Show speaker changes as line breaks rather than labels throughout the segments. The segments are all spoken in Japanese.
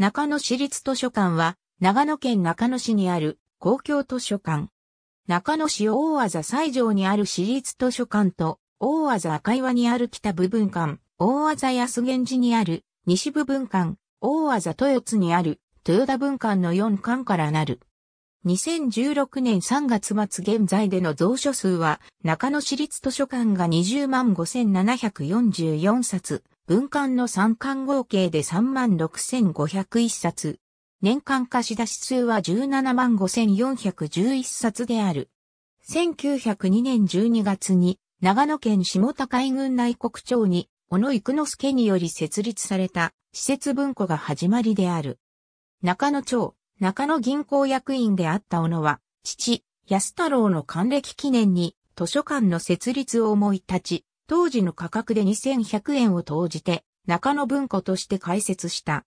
中野市立図書館は、長野県中野市にある公共図書館。中野市大技西条にある市立図書館と、大技赤岩にある北部分館、大技安源寺にある西部分館、大技豊津にある豊田文館の4館からなる。2016年3月末現在での蔵書数は、中野市立図書館が20万5744冊、文館の参観合計で36,501冊。年間貸し出し数は175,411冊である。1902年12月に長野県下高井郡内国町に小野育之助により設立された施設文庫が始まりである。中野町、中野銀行役員であった小野は、父、安太郎の還暦記念に図書館の設立を思い立ち、当時の価格で2100円を投じて、中野文庫として開設した。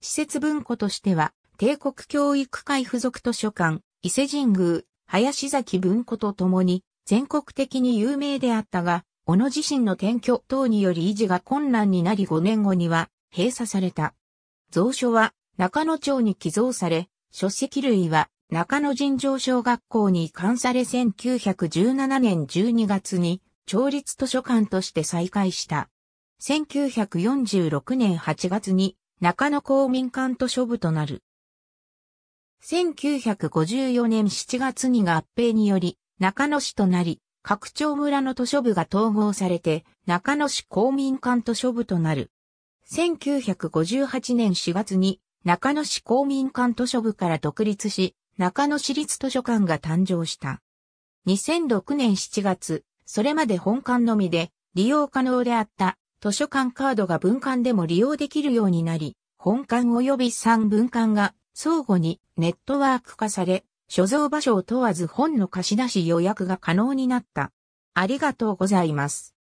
施設文庫としては、帝国教育会附属図書館、伊勢神宮、林崎文庫と共に、全国的に有名であったが、小野自身の転居等により維持が困難になり5年後には閉鎖された。蔵書は中野町に寄贈され、書籍類は中野尋常小学校に移管され1917年12月に町立図書館として再開した。1946年8月に中野公民館図書部となる。1954年7月に合併により中野市となり、各町村の図書部が統合されて中野市公民館図書部となる。1958年4月に中野市公民館図書部から独立し、中野市立図書館が誕生した。2006年7月、それまで本館のみで利用可能であった図書館カードが文館でも利用できるようになり、本館及び3文館が相互にネットワーク化され、所蔵場所を問わず本の貸し出し予約が可能になった。ありがとうございます。